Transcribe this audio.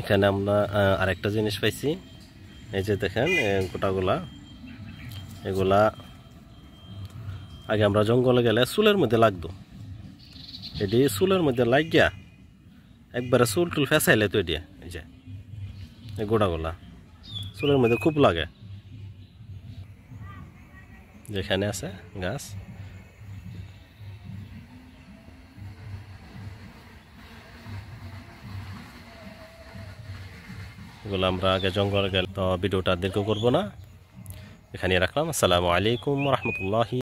এখানে আমরা আরেকটা জিনিস পাইছি এই যে দেখেন গোটাগুলা এগুলা আগে আমরা জঙ্গলে গেলে চুলের মধ্যে লাগতো এটি চুলের মধ্যে লাগিয়া একবারে চুল টুল ফেঁসাইলে তো এটা এই যে এই গোটাগুলা চুলের মধ্যে খুব লাগে যেখানে আছে গাছ এগুলো আমরা আগে জঙ্গল গেল তো ভিডিওটা দীর্ঘ করবো না এখানে রাখলাম আসসালামু আলাইকুম রহমতুল্লাহি